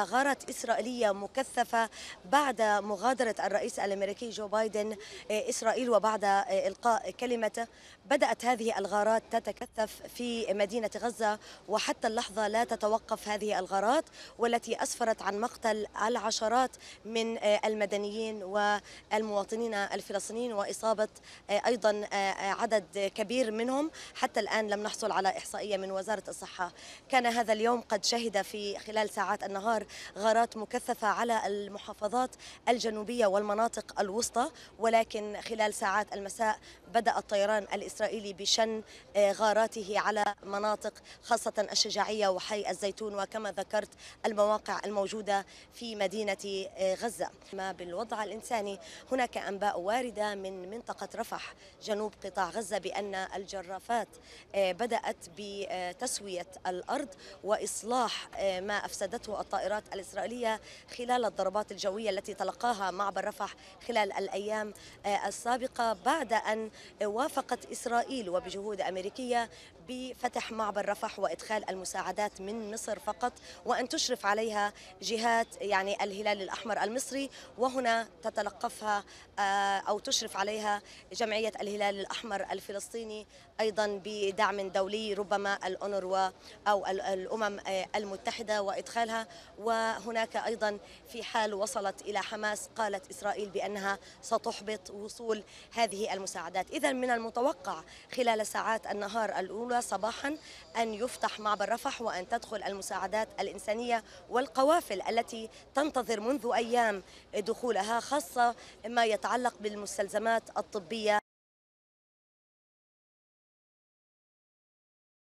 غارات إسرائيلية مكثفة بعد مغادرة الرئيس الأمريكي جو بايدن إسرائيل وبعد إلقاء كلمته بدأت هذه الغارات تتكثف في مدينة غزة وحتى اللحظة لا تتوقف هذه الغارات والتي أسفرت عن مقتل العشرات من المدنيين والمواطنين الفلسطينيين وإصابة أيضا عدد كبير منهم حتى الآن لم نحصل على إحصائية من وزارة الصحة كان هذا اليوم قد شهد في خلال ساعات النهار تستمر غارات مكثفة على المحافظات الجنوبية والمناطق الوسطى ولكن خلال ساعات المساء بدأ الطيران الإسرائيلي بشن آه، غاراته على مناطق خاصة الشجاعية وحي الزيتون وكما ذكرت المواقع الموجودة في مدينة آه، غزة ما بالوضع الإنساني هناك أنباء واردة من منطقة رفح جنوب قطاع غزة بأن الجرافات آه، بدأت بتسوية الأرض وإصلاح ما أفسدته الطائرات الطائرات الإسرائيلية خلال الضربات الجوية التي تلقاها معبر رفح خلال الأيام آه، السابقة بعد أن وافقت إسرائيل وبجهود أمريكية بفتح معبر رفح وإدخال المساعدات من مصر فقط وأن تشرف عليها جهات يعني الهلال الأحمر المصري وهنا تتلقفها آه، أو تشرف عليها جمعية الهلال الأحمر الفلسطيني أيضا بدعم دولي ربما الأونروا أو الأمم آه، المتحدة وإدخالها وهناك أيضا في حال وصلت إلى حماس قالت إسرائيل بأنها ستحبط وصول هذه المساعدات إذا من المتوقع خلال ساعات النهار الأولى صباحا أن يفتح معبر رفح وأن تدخل المساعدات الإنسانية والقوافل التي تنتظر منذ أيام دخولها خاصة ما يتعلق بالمستلزمات الطبية